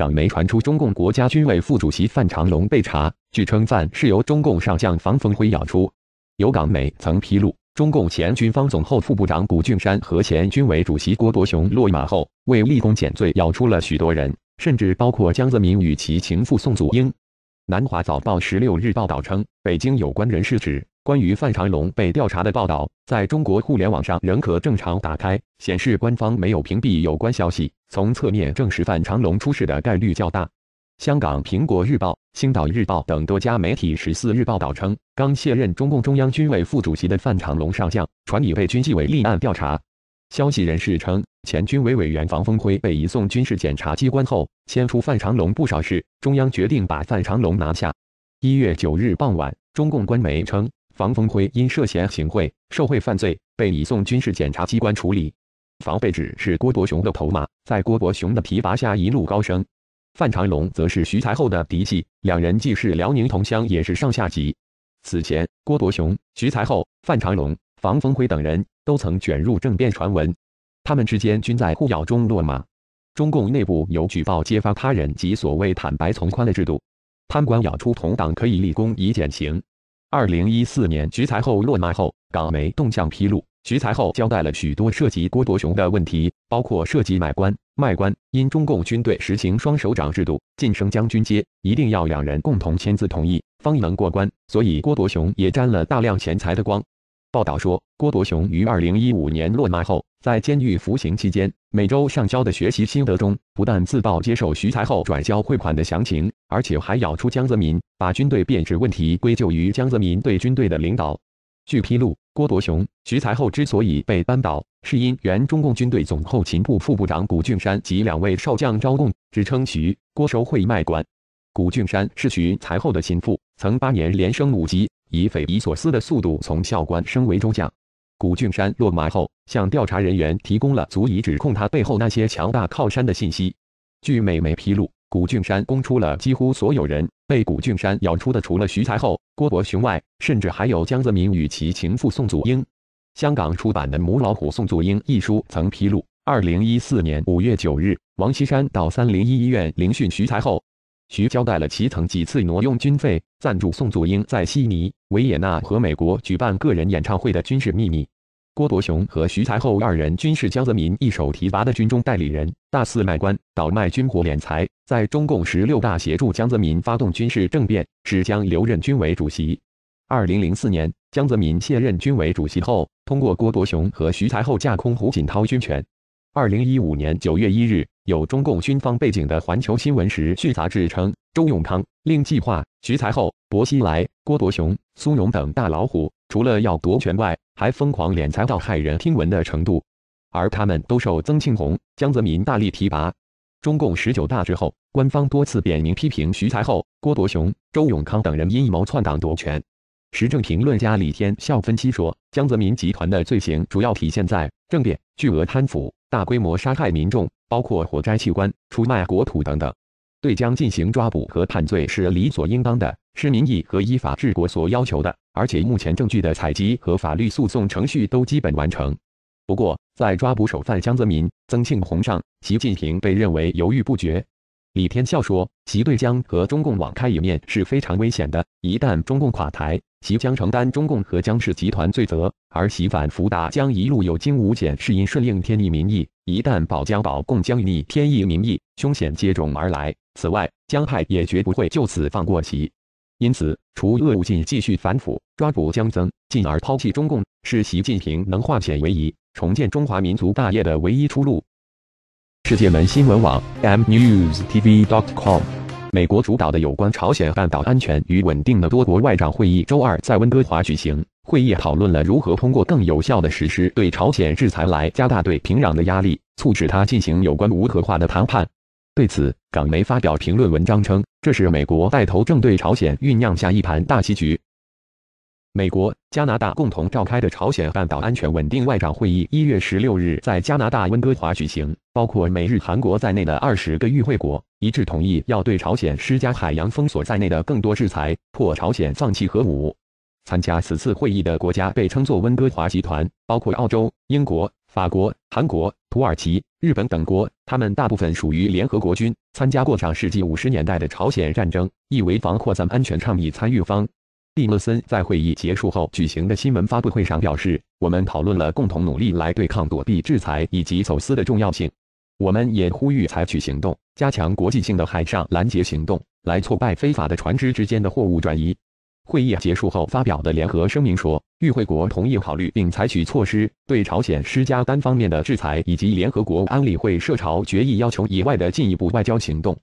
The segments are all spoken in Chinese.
港媒传出中共国家军委副主席范长龙被查，据称范是由中共上将房峰辉咬出。有港媒曾披露，中共前军方总后副部长谷俊山和前军委主席郭伯雄落马后，为立功减罪，咬出了许多人，甚至包括江泽民与其情妇宋祖英。南华早报十六日报道称，北京有关人士指，关于范长龙被调查的报道在中国互联网上仍可正常打开，显示官方没有屏蔽有关消息，从侧面证实范长龙出事的概率较大。香港《苹果日报》、《星岛日报》等多家媒体十四日报道称，刚卸任中共中央军委副主席的范长龙上将，传已被军纪委立案调查。消息人士称。前军委委员房峰辉被移送军事检察机关后牵出范长龙不少事，中央决定把范长龙拿下。一月九日傍晚，中共官媒称，房峰辉因涉嫌行贿受贿犯罪被移送军事检察机关处理。房被指是郭伯雄的头马，在郭伯雄的提拔下一路高升。范长龙则是徐才厚的嫡系，两人既是辽宁同乡，也是上下级。此前，郭伯雄、徐才厚、范长龙、房峰辉等人都曾卷入政变传闻。他们之间均在互咬中落马。中共内部有举报揭发他人及所谓坦白从宽的制度，贪官咬出同党可以立功以减刑。二零一四年徐才厚落马后，港媒《动向》披露，徐才厚交代了许多涉及郭伯雄的问题，包括涉及买官卖官。因中共军队实行双首长制度，晋升将军阶一定要两人共同签字同意方能过关，所以郭伯雄也沾了大量钱财的光。报道说，郭伯雄于二零一五年落马后。在监狱服刑期间，每周上交的学习心得中，不但自曝接受徐才厚转交汇款的详情，而且还咬出江泽民把军队变质问题归咎于江泽民对军队的领导。据披露，郭伯雄、徐才厚之所以被扳倒，是因原中共军队总后勤部副部长谷俊山及两位少将招供，指称徐、郭收贿卖官。谷俊山是徐才厚的心腹，曾八年连升五级，以匪夷所思的速度从校官升为中将。古俊山落马后，向调查人员提供了足以指控他背后那些强大靠山的信息。据美媒披露，古俊山供出了几乎所有人被古俊山咬出的，除了徐才厚、郭伯雄外，甚至还有江泽民与其情妇宋祖英。香港出版的《母老虎》宋祖英一书曾披露，二零一四年五月九日，王岐山到三零一医院聆讯徐才厚。徐交代了其曾几次挪用军费，赞助宋祖英在悉尼、维也纳和美国举办个人演唱会的军事秘密。郭伯雄和徐才厚二人均是江泽民一手提拔的军中代理人，大肆卖官、倒卖军火敛财，在中共十六大协助江泽民发动军事政变，使江留任军委主席。二零零四年，江泽民卸任军委主席后，通过郭伯雄和徐才厚架空胡锦涛军权。二零一五年九月一日，有中共军方背景的《环球新闻》时讯杂志称，周永康、令计划、徐才厚、薄熙来、郭伯雄、苏荣等大老虎，除了要夺权外，还疯狂敛财到骇人听闻的程度。而他们都受曾庆红、江泽民大力提拔。中共十九大之后，官方多次点名批评徐才厚、郭伯雄、周永康等人阴谋篡党夺权。时政评论家李天笑分析说，江泽民集团的罪行主要体现在政变、巨额贪腐。大规模杀害民众，包括火灾器官、出卖国土等等，对江进行抓捕和判罪是理所应当的，是民意和依法治国所要求的。而且目前证据的采集和法律诉讼程序都基本完成。不过，在抓捕首犯江泽民、曾庆红上，习近平被认为犹豫不决。李天笑说，习对江和中共网开一面是非常危险的，一旦中共垮台。习将承担中共和江氏集团罪责，而习反福达将一路有惊无险，是因顺应天意民意；一旦保江保共将逆天意民意，凶险接踵而来。此外，江派也绝不会就此放过习，因此除恶务尽，继续反腐、抓捕江增，进而抛弃中共，是习近平能化险为夷、重建中华民族大业的唯一出路。世界门新闻网 mnews.tv.com 美国主导的有关朝鲜半岛安全与稳定的多国外长会议，周二在温哥华举行。会议讨论了如何通过更有效的实施对朝鲜制裁来加大对平壤的压力，促使他进行有关无核化的谈判。对此，港媒发表评论文章称，这是美国带头正对朝鲜酝酿下一盘大棋局。美国、加拿大共同召开的朝鲜半岛安全稳定外长会议，一月十六日在加拿大温哥华举行，包括美、日、韩国在内的二十个与会国。一致同意要对朝鲜施加海洋封锁在内的更多制裁，迫朝鲜放弃核武。参加此次会议的国家被称作“温哥华集团”，包括澳洲、英国、法国、韩国、土耳其、日本等国。他们大部分属于联合国军，参加过上世纪五十年代的朝鲜战争，亦为防扩散安全倡议参与方。蒂默森在会议结束后举行的新闻发布会上表示：“我们讨论了共同努力来对抗躲避制裁以及走私的重要性。”我们也呼吁采取行动，加强国际性的海上拦截行动，来挫败非法的船只之间的货物转移。会议结束后发表的联合声明说，与会国同意考虑并采取措施，对朝鲜施加单方面的制裁，以及联合国安理会涉朝决议要求以外的进一步外交行动。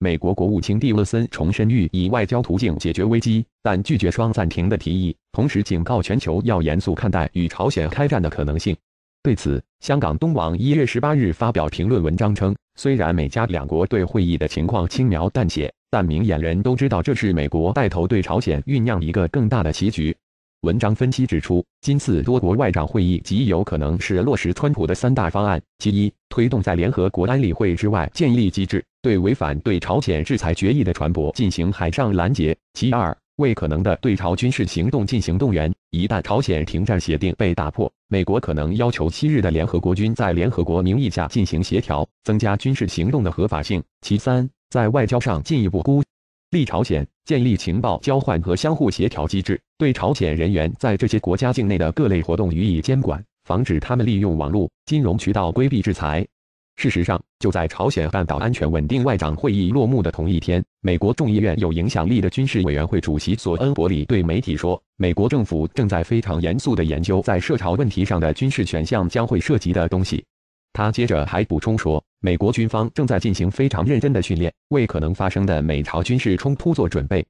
美国国务卿蒂勒森重申，欲以外交途径解决危机，但拒绝双暂停的提议，同时警告全球要严肃看待与朝鲜开战的可能性。对此，香港东网一月十八日发表评论文章称，虽然美加两国对会议的情况轻描淡写，但明眼人都知道这是美国带头对朝鲜酝酿一个更大的棋局。文章分析指出，今次多国外长会议极有可能是落实川普的三大方案：其一，推动在联合国安理会之外建立机制，对违反对朝鲜制裁决议的船舶进行海上拦截；其二，为可能的对朝军事行动进行动员。一旦朝鲜停战协定被打破，美国可能要求昔日的联合国军在联合国名义下进行协调，增加军事行动的合法性。其三，在外交上进一步孤立朝鲜，建立情报交换和相互协调机制，对朝鲜人员在这些国家境内的各类活动予以监管，防止他们利用网络、金融渠道规避制裁。事实上，就在朝鲜半岛安全稳定外长会议落幕的同一天，美国众议院有影响力的军事委员会主席索恩伯里对媒体说：“美国政府正在非常严肃地研究在涉朝问题上的军事选项将会涉及的东西。”他接着还补充说：“美国军方正在进行非常认真的训练，为可能发生的美朝军事冲突做准备。”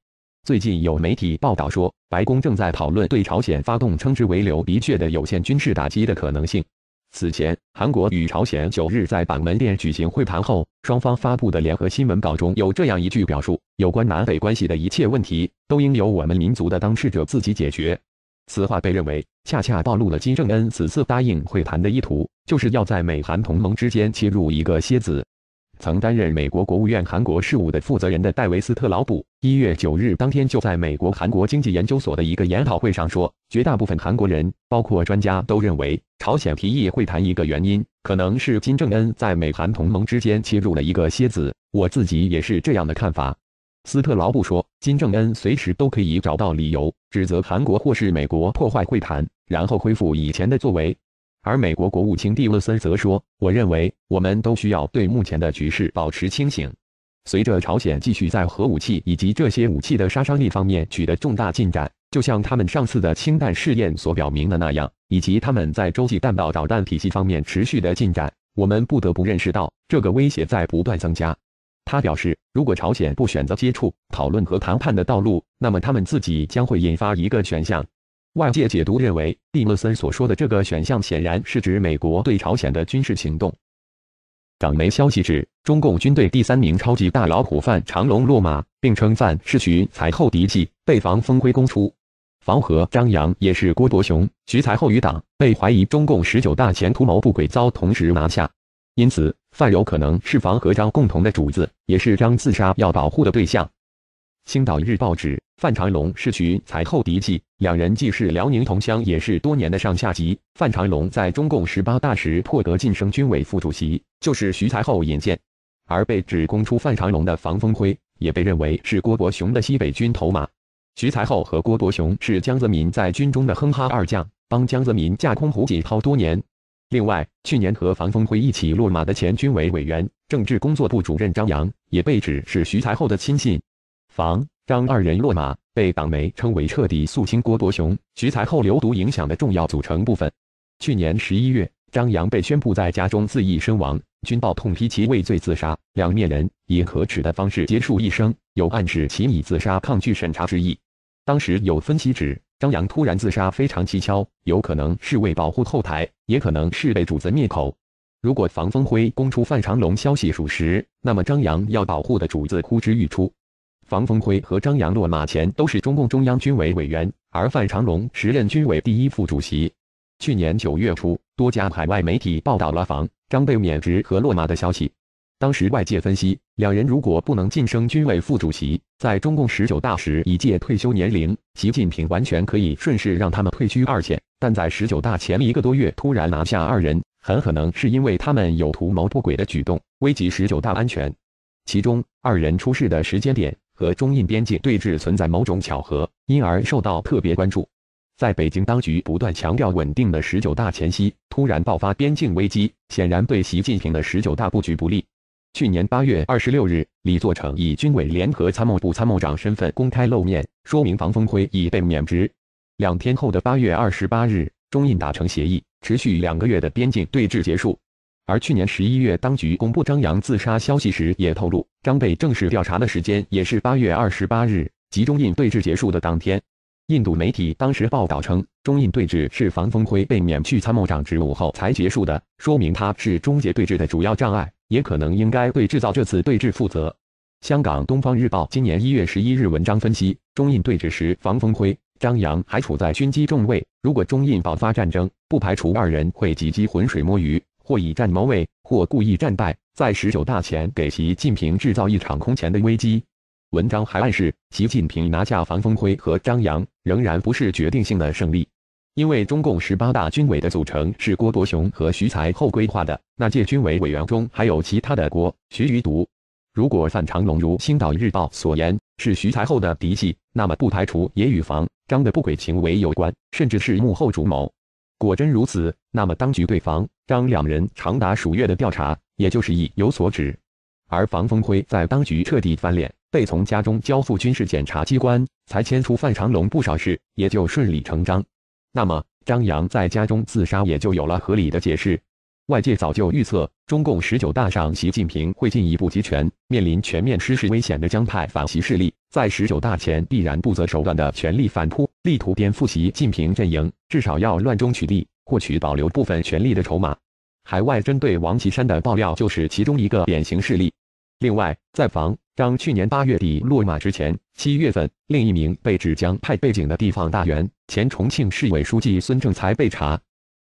最近有媒体报道说，白宫正在讨论对朝鲜发动称之为“流鼻血”的有限军事打击的可能性。此前，韩国与朝鲜九日在板门店举行会谈后，双方发布的联合新闻稿中有这样一句表述：“有关南北关系的一切问题，都应由我们民族的当事者自己解决。”此话被认为恰恰暴露了金正恩此次答应会谈的意图，就是要在美韩同盟之间切入一个楔子。曾担任美国国务院韩国事务的负责人的戴维斯特劳布，一月九日当天就在美国韩国经济研究所的一个研讨会上说，绝大部分韩国人，包括专家都认为，朝鲜提议会谈一个原因，可能是金正恩在美韩同盟之间切入了一个楔子。我自己也是这样的看法。斯特劳布说，金正恩随时都可以找到理由指责韩国或是美国破坏会谈，然后恢复以前的作为。而美国国务卿蒂勒森则说：“我认为我们都需要对目前的局势保持清醒。随着朝鲜继续在核武器以及这些武器的杀伤力方面取得重大进展，就像他们上次的氢弹试验所表明的那样，以及他们在洲际弹道导弹体系方面持续的进展，我们不得不认识到这个威胁在不断增加。”他表示，如果朝鲜不选择接触、讨论和谈判的道路，那么他们自己将会引发一个选项。外界解读认为，蒂勒森所说的这个选项显然是指美国对朝鲜的军事行动。港媒消息指，中共军队第三名超级大老虎范长龙落马，并称范是徐才厚嫡系，被防风灰攻出。防和张扬也是郭伯雄、徐才厚余党，被怀疑中共十九大前图谋不轨遭同时拿下，因此范有可能是防和张共同的主子，也是张自杀要保护的对象。青岛日报指范长龙是徐才厚嫡系，两人既是辽宁同乡，也是多年的上下级。范长龙在中共十八大时破格晋升军委副主席，就是徐才厚引荐。而被指供出范长龙的房峰辉，也被认为是郭伯雄的西北军头马。徐才厚和郭伯雄是江泽民在军中的哼哈二将，帮江泽民架空胡锦涛多年。另外，去年和房峰辉一起落马的前军委委员、政治工作部主任张扬，也被指是徐才厚的亲信。房、张二人落马，被党媒称为彻底肃清郭伯雄、徐才厚流毒影响的重要组成部分。去年十一月，张扬被宣布在家中自缢身亡，军报痛批其畏罪自杀，两面人以可耻的方式结束一生，有暗示其以自杀抗拒审查之意。当时有分析指，张扬突然自杀非常蹊跷，有可能是为保护后台，也可能是被主子灭口。如果防风辉供出范长龙消息属实，那么张扬要保护的主子呼之欲出。房峰辉和张扬落马前都是中共中央军委委员，而范长龙时任军委第一副主席。去年九月初，多家海外媒体报道了房、张被免职和落马的消息。当时外界分析，两人如果不能晋升军委副主席，在中共十九大时已届退休年龄，习近平完全可以顺势让他们退居二线。但在十九大前一个多月突然拿下二人，很可能是因为他们有图谋不轨的举动，危及十九大安全。其中，二人出事的时间点。和中印边境对峙存在某种巧合，因而受到特别关注。在北京当局不断强调稳定的十九大前夕，突然爆发边境危机，显然对习近平的十九大布局不利。去年八月二十六日，李作成以军委联合参谋部参谋长身份公开露面，说明防风辉已被免职。两天后的八月二十八日，中印达成协议，持续两个月的边境对峙结束。而去年十一月，当局公布张扬自杀消息时，也透露张被正式调查的时间也是八月二十八日，集中印对峙结束的当天。印度媒体当时报道称，中印对峙是防风辉被免去参谋长职务后才结束的，说明他是终结对峙的主要障碍，也可能应该对制造这次对峙负责。香港《东方日报》今年一月十一日文章分析，中印对峙时，防风辉、张扬还处在军机重位，如果中印爆发战争，不排除二人会几击浑水摸鱼。或以战谋位，或故意战败，在十九大前给习近平制造一场空前的危机。文章还暗示，习近平拿下樊峰辉和张扬，仍然不是决定性的胜利，因为中共十八大军委的组成是郭伯雄和徐才厚规划的。那届军委委员中还有其他的郭、徐余独。如果范长龙如《青岛日报》所言是徐才厚的嫡系，那么不排除也与房、张的不轨行为有关，甚至是幕后主谋。果真如此，那么当局对房张两人长达数月的调查，也就是意有所指；而房峰辉在当局彻底翻脸，被从家中交付军事检察机关，才牵出范长龙不少事，也就顺理成章。那么，张扬在家中自杀，也就有了合理的解释。外界早就预测，中共十九大上习近平会进一步集权，面临全面失势危险的江派反习势力，在十九大前必然不择手段的全力反扑，力图颠覆习近平阵营，至少要乱中取利，获取保留部分权力的筹码。海外针对王岐山的爆料就是其中一个典型事例。另外，在房张去年八月底落马之前，七月份另一名被指江派背景的地方大员，前重庆市委书记孙政才被查。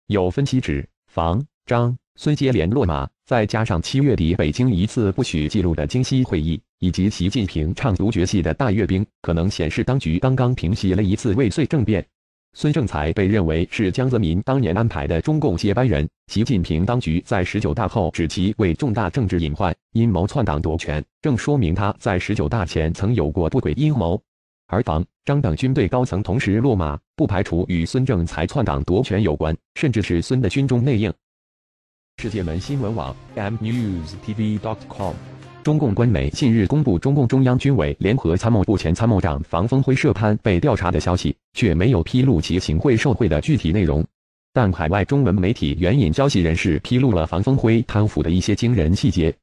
有分析指，房张孙接连落马，再加上七月底北京一次不许记录的京西会议，以及习近平唱独角戏的大阅兵，可能显示当局刚刚平息了一次未遂政变。孙政才被认为是江泽民当年安排的中共接班人，习近平当局在十九大后指其为重大政治隐患，阴谋篡党夺权，正说明他在十九大前曾有过不轨阴谋。而防、张等军队高层同时落马，不排除与孙政才篡党夺权有关，甚至是孙的军中内应。世界门新闻网 m news tv dot com，中共官媒近日公布中共中央军委联合参谋部前参谋长防风辉涉贪被调查的消息，却没有披露其行贿受贿的具体内容。但海外中文媒体援引消息人士披露了防风辉贪腐的一些惊人细节。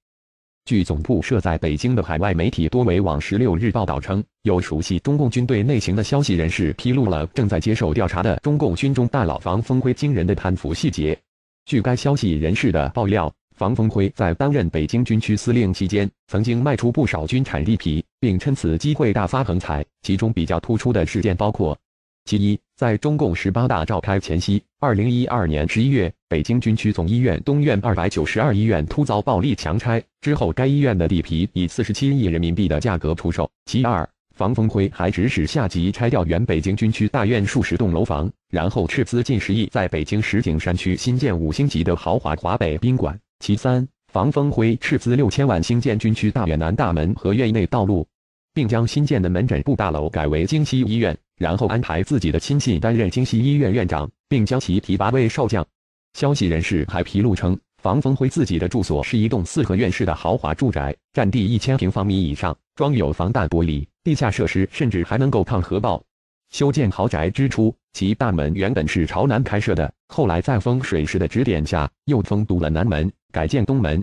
据总部设在北京的海外媒体多维网十六日报道，称有熟悉中共军队内情的消息人士披露了正在接受调查的中共军中大佬防风辉惊人的贪腐细节。据该消息人士的爆料，房峰辉在担任北京军区司令期间，曾经卖出不少军产地皮，并趁此机会大发横财。其中比较突出的事件包括：其一，在中共十八大召开前夕，二零一二年十一月，北京军区总医院东院二百九十二医院突遭暴力强拆，之后该医院的地皮以四十七亿人民币的价格出售；其二。房峰辉还指使下级拆掉原北京军区大院数十栋楼房，然后斥资近十亿，在北京石景山区新建五星级的豪华华北宾馆。其三，房峰辉斥资六千万兴建军区大院南大门和院内道路，并将新建的门诊部大楼改为京西医院，然后安排自己的亲戚担任京西医院院长，并将其提拔为少将。消息人士还披露称，房峰辉自己的住所是一栋四合院式的豪华住宅，占地一千平方米以上，装有防弹玻璃。地下设施甚至还能够抗核爆。修建豪宅之初，其大门原本是朝南开设的，后来在风水师的指点下，又封堵了南门，改建东门。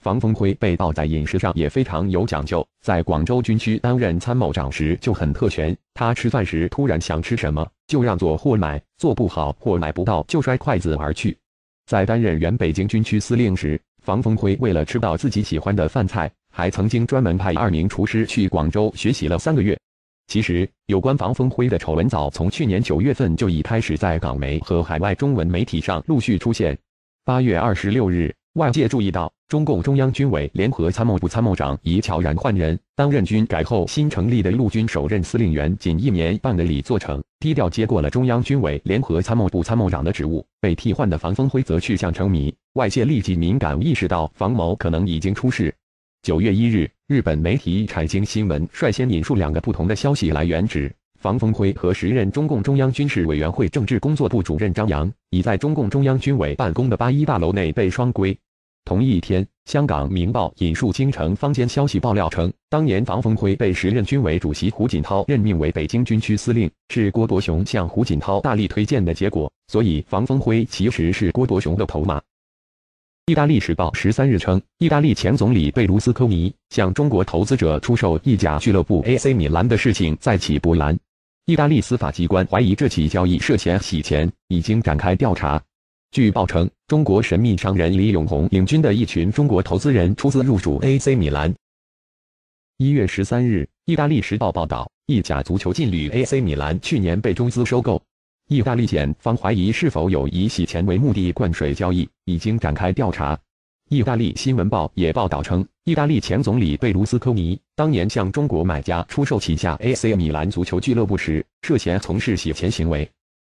房风辉被曝在饮食上也非常有讲究。在广州军区担任参谋长时就很特权，他吃饭时突然想吃什么，就让做或买，做不好或买不到就摔筷子而去。在担任原北京军区司令时，房风辉为了吃到自己喜欢的饭菜。还曾经专门派二名厨师去广州学习了三个月。其实，有关房峰辉的丑闻早从去年九月份就已开始在港媒和海外中文媒体上陆续出现。八月二十六日，外界注意到，中共中央军委联合参谋部参谋长已悄然换人，担任军改后新成立的陆军首任司令员仅一年半的李作成低调接过了中央军委联合参谋部参谋长的职务，被替换的房峰辉则去向成谜。外界立即敏感意识到，房某可能已经出事。九月一日，日本媒体《产经新闻》率先引述两个不同的消息来源，指防风辉和时任中共中央军事委员会政治工作部主任张扬已在中共中央军委办公的八一大楼内被双规。同一天，香港《明报》引述京城坊间消息爆料称，当年防风辉被时任军委主席胡锦涛任命为北京军区司令，是郭伯雄向胡锦涛大力推荐的结果，所以防风辉其实是郭伯雄的头马。《意大利时报》十三日称，意大利前总理贝卢斯科尼向中国投资者出售意甲俱乐部 AC 米兰的事情再起波澜。意大利司法机关怀疑这起交易涉嫌洗钱，已经展开调查。据报称，中国神秘商人李永红领军的一群中国投资人出资入主 AC 米兰。一月十三日，《意大利时报》报道，意甲足球劲旅 AC 米兰去年被中资收购。意大利检方怀疑是否有以洗钱为目的灌水交易，已经展开调查。意大利新闻报也报道称，意大利前总理贝卢斯科尼当年向中国买家出售旗下 AC 米兰足球俱乐部时，涉嫌从事洗钱行为。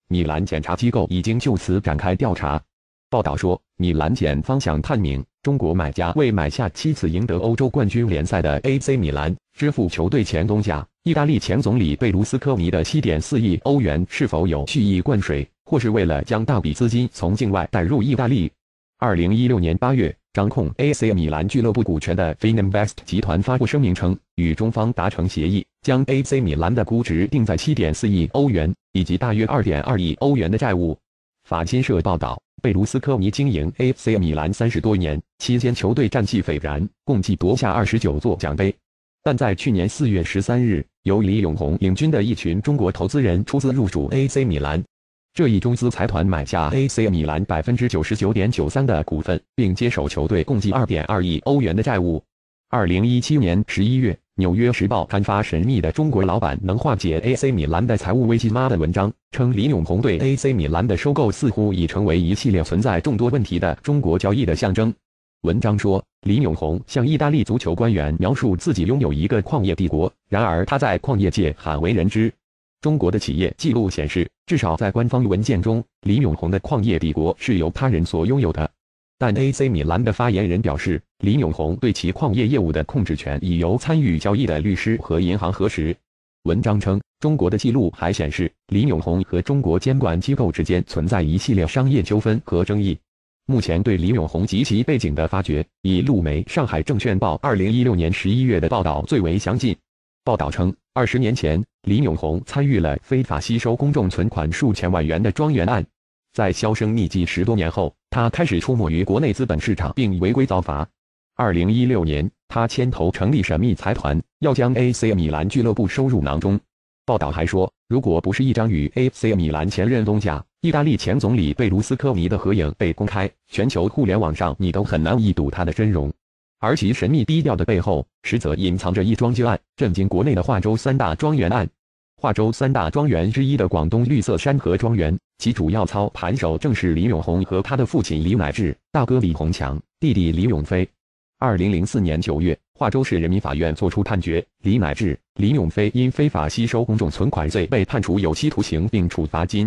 米兰检查机构已经就此展开调查。报道说，米兰检方想探明中国买家为买下七次赢得欧洲冠军联赛的 AC 米兰，支付球队前东家。意大利前总理贝卢斯科尼的7.4亿欧元是否有蓄意灌水，或是为了将大笔资金从境外带入意大利？二零一六年八月，掌控 AC 米兰俱乐部股权的 Fininvest 集团发布声明称，与中方达成协议，将 AC 米兰的估值定在7.4亿欧元以及大约2.2亿欧元的债务。法新社报道，贝卢斯科尼经营 AC 米兰三十多年，期间球队战绩斐然，共计夺下二十九座奖杯，但在去年四月十三日。由李永红领军的一群中国投资人出资入主 AC 米兰，这一中资财团买下 AC 米兰百分之九十九点九三的股份，并接手球队共计二点二亿欧元的债务。二零一七年十一月，《纽约时报》刊发神秘的中国老板能化解 AC 米兰的财务危机吗的文章，称李永红对 AC 米兰的收购似乎已成为一系列存在众多问题的中国交易的象征。文章说，李永红向意大利足球官员描述自己拥有一个矿业帝国，然而他在矿业界罕为人知。中国的企业记录显示，至少在官方文件中，李永红的矿业帝国是由他人所拥有的。但 AC 米兰的发言人表示，李永红对其矿业业务的控制权已由参与交易的律师和银行核实。文章称，中国的记录还显示，李永红和中国监管机构之间存在一系列商业纠纷和争议。目前对李永红及其背景的发掘，以路媒《上海证券报》二零一六年十一月的报道最为详尽。报道称，二十年前，李永红参与了非法吸收公众存款数千万元的庄园案。在销声匿迹十多年后，他开始出没于国内资本市场，并违规遭罚。二零一六年，他牵头成立神秘财团，要将 AC 米兰俱乐部收入囊中。报道还说，如果不是一张与 AC 米兰前任东家。意大利前总理贝卢斯科尼的合影被公开，全球互联网上你都很难一睹他的真容。而其神秘低调的背后，实则隐藏着一桩旧案——震惊国内的华州三大庄园案。华州三大庄园之一的广东绿色山河庄园，其主要操盘手正是李永红和他的父亲李乃志、大哥李洪强、弟弟李永飞。二零零四年九月，化州市人民法院作出判决：李乃志、李永飞因非法吸收公众存款罪被判处有期徒刑并处罚金。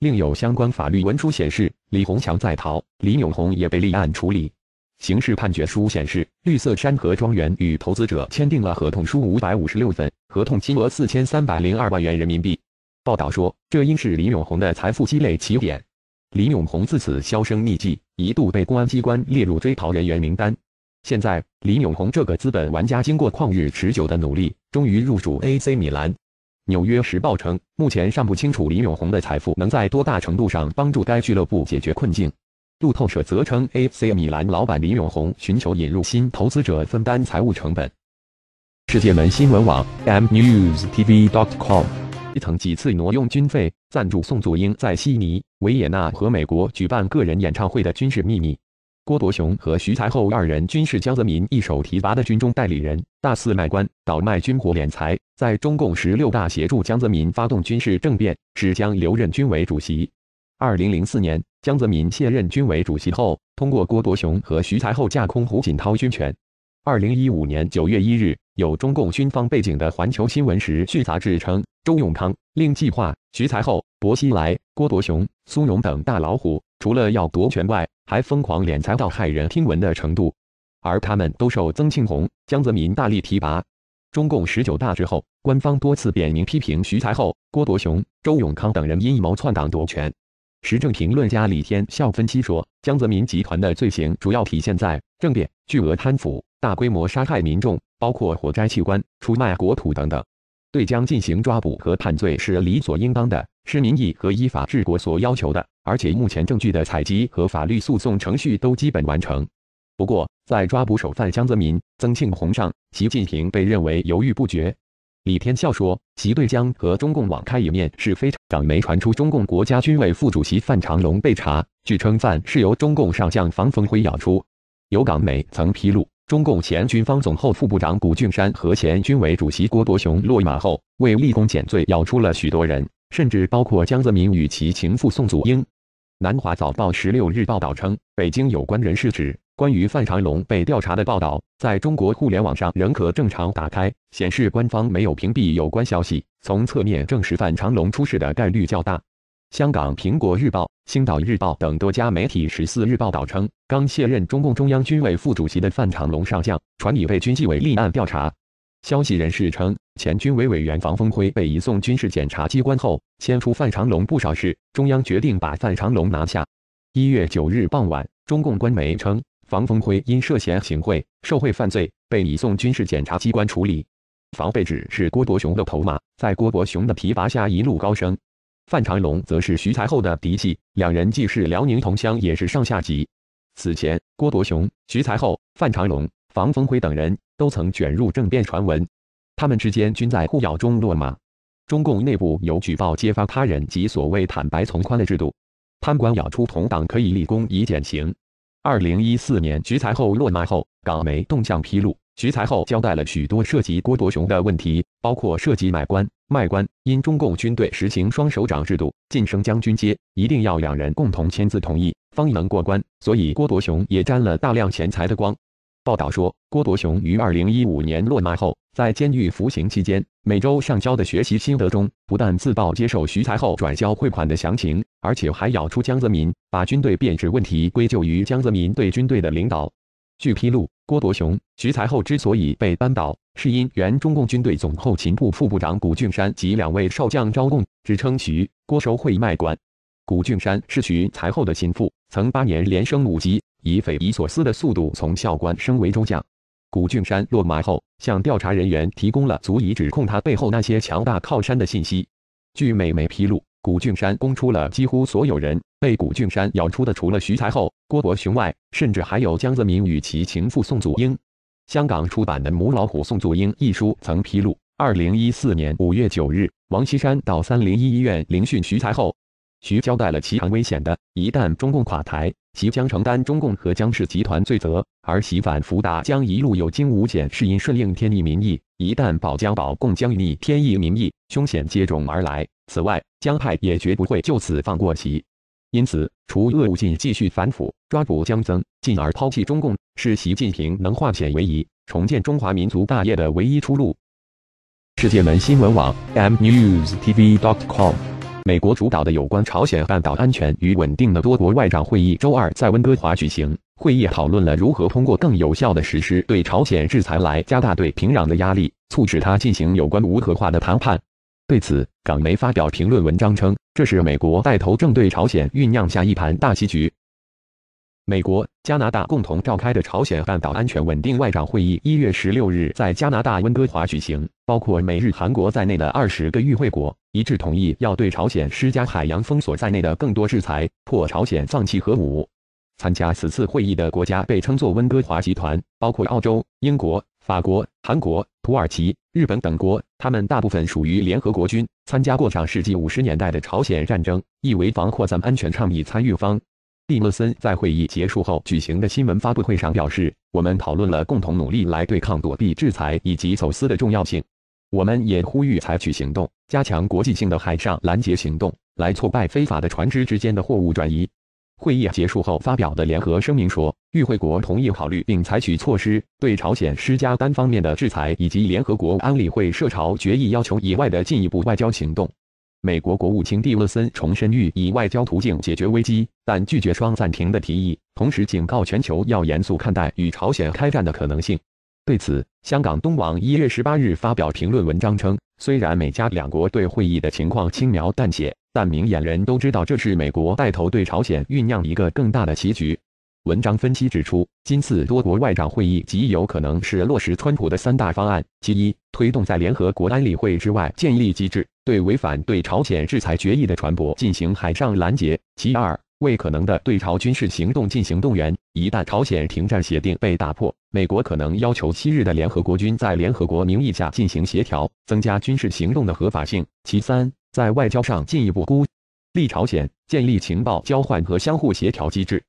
另有相关法律文书显示，李红强在逃，李永红也被立案处理。刑事判决书显示，绿色山河庄园与投资者签订了合同书五百五十六份，合同金额四千三百零二万元人民币。报道说，这应是李永红的财富积累起点。李永红自此销声匿迹，一度被公安机关列入追逃人员名单。现在，李永红这个资本玩家经过旷日持久的努力，终于入主 AC 米兰。《纽约时报》称，目前尚不清楚李永红的财富能在多大程度上帮助该俱乐部解决困境。路透社则称，AC 米兰老板李永红寻求引入新投资者分担财务成本。世界门新闻网 mnewstv.com 一层几次挪用军费赞助宋祖英在悉尼、维也纳和美国举办个人演唱会的军事秘密。郭伯雄和徐才厚二人均是江泽民一手提拔的军中代理人，大肆卖官、倒卖军火敛财。在中共十六大协助江泽民发动军事政变，使江留任军委主席。二零零四年，江泽民卸任军委主席后，通过郭伯雄和徐才厚架空胡锦涛军权。二零一五年九月一日，有中共军方背景的《环球新闻》时讯杂志称，周永康令计划、徐才厚、薄熙来。郭伯雄、苏荣等大老虎，除了要夺权外，还疯狂敛财到骇人听闻的程度，而他们都受曾庆红、江泽民大力提拔。中共十九大之后，官方多次点名批评徐才厚、郭伯雄、周永康等人阴谋篡党夺权。时政评论家李天笑分析说，江泽民集团的罪行主要体现在政变、巨额贪腐、大规模杀害民众、包括火灾器官出卖国土等等。对江进行抓捕和判罪是理所应当的，是民意和依法治国所要求的，而且目前证据的采集和法律诉讼程序都基本完成。不过，在抓捕首犯江泽民、曾庆红上，习近平被认为犹豫不决。李天笑说，习对江和中共网开一面是非常。港媒传出中共国家军委副主席范长龙被查，据称范是由中共上将房峰辉咬出，有港媒曾披露。中共前军方总后副部长谷俊山和前军委主席郭伯雄落马后，为立功减罪，咬出了许多人，甚至包括江泽民与其情妇宋祖英。南华早报十六日报道称，北京有关人士指，关于范长龙被调查的报道，在中国互联网上仍可正常打开，显示官方没有屏蔽有关消息，从侧面证实范长龙出事的概率较大。香港《苹果日报》、《星岛日报》等多家媒体十四日报道称，刚卸任中共中央军委副主席的范长龙上将，传已被军纪委立案调查。消息人士称，前军委委员房峰辉被移送军事检察机关后，牵出范长龙不少事，中央决定把范长龙拿下。一月九日傍晚，中共官媒称，房峰辉因涉嫌行贿受贿犯罪，被移送军事检察机关处理。房备指是郭伯雄的头马，在郭伯雄的提拔下一路高升。范长龙则是徐才厚的嫡系，两人既是辽宁同乡，也是上下级。此前，郭伯雄、徐才厚、范长龙、房峰辉等人都曾卷入政变传闻，他们之间均在互咬中落马。中共内部有举报揭发他人及所谓坦白从宽的制度，贪官咬出同党可以立功以减刑。二零一四年，徐才厚落马后，港媒动向披露，徐才厚交代了许多涉及郭伯雄的问题，包括涉及买官。卖官，因中共军队实行双首长制度，晋升将军阶一定要两人共同签字同意，方能过关。所以郭伯雄也沾了大量钱财的光。报道说，郭伯雄于二零一五年落马后，在监狱服刑期间，每周上交的学习心得中，不但自曝接受徐才厚转交汇款的详情，而且还咬出江泽民把军队变质问题归咎于江泽民对军队的领导。据披露。郭伯雄、徐才厚之所以被扳倒，是因原中共军队总后勤部副部长谷俊山及两位少将招供，指称徐、郭收贿卖官。谷俊山是徐才厚的心腹，曾八年连升五级，以匪夷所思的速度从校官升为中将。谷俊山落马后，向调查人员提供了足以指控他背后那些强大靠山的信息。据美媒披露。古俊山攻出了几乎所有人，被古俊山咬出的除了徐才厚、郭伯雄外，甚至还有江泽民与其情妇宋祖英。香港出版的《母老虎宋祖英》一书曾披露，二零一四年五月九日，王岐山到三零一医院聆讯徐才厚，徐交代了其很危险的：一旦中共垮台，其将承担中共和江氏集团罪责；而洗反福达将一路有惊无险，是因顺应天意民意；一旦保江保共将逆天意民意，凶险接踵而来。此外，江派也绝不会就此放过其，因此除恶务尽，继续反腐、抓捕江增，进而抛弃中共，是习近平能化险为夷、重建中华民族大业的唯一出路。世界门新闻网 mnews tv dot com。美国主导的有关朝鲜半岛安全与稳定的多国外长会议周二在温哥华举行，会议讨论了如何通过更有效的实施对朝鲜制裁来加大对平壤的压力，促使他进行有关无核化的谈判。对此，港媒发表评论文章称，这是美国带头正对朝鲜酝酿下一盘大棋局。美国、加拿大共同召开的朝鲜半岛安全稳定外长会议，一月十六日在加拿大温哥华举行。包括美日、韩国在内的二十个与会国一致同意要对朝鲜施加海洋封锁在内的更多制裁，迫朝鲜放弃核武。参加此次会议的国家被称作“温哥华集团”，包括澳洲、英国。法国、韩国、土耳其、日本等国，他们大部分属于联合国军，参加过上世纪五十年代的朝鲜战争，亦为防扩散安全倡议参与方。蒂勒森在会议结束后举行的新闻发布会上表示：“我们讨论了共同努力来对抗躲避制裁以及走私的重要性。我们也呼吁采取行动，加强国际性的海上拦截行动，来挫败非法的船只之间的货物转移。”会议结束后发表的联合声明说，与会国同意考虑并采取措施对朝鲜施加单方面的制裁，以及联合国安理会涉朝决议要求以外的进一步外交行动。美国国务卿蒂勒森重申欲以外交途径解决危机，但拒绝双暂停的提议，同时警告全球要严肃看待与朝鲜开战的可能性。对此，香港东网一月十八日发表评论文章称，虽然美加两国对会议的情况轻描淡写。但明眼人都知道，这是美国带头对朝鲜酝酿一个更大的棋局。文章分析指出，今次多国外长会议极有可能是落实川普的三大方案：其一，推动在联合国安理会之外建立机制，对违反对朝鲜制裁决议的船舶进行海上拦截；其二，为可能的对朝军事行动进行动员。一旦朝鲜停战协定被打破，美国可能要求昔日的联合国军在联合国名义下进行协调，增加军事行动的合法性。其三。在外交上进一步孤立朝鲜，建立情报交换和相互协调机制。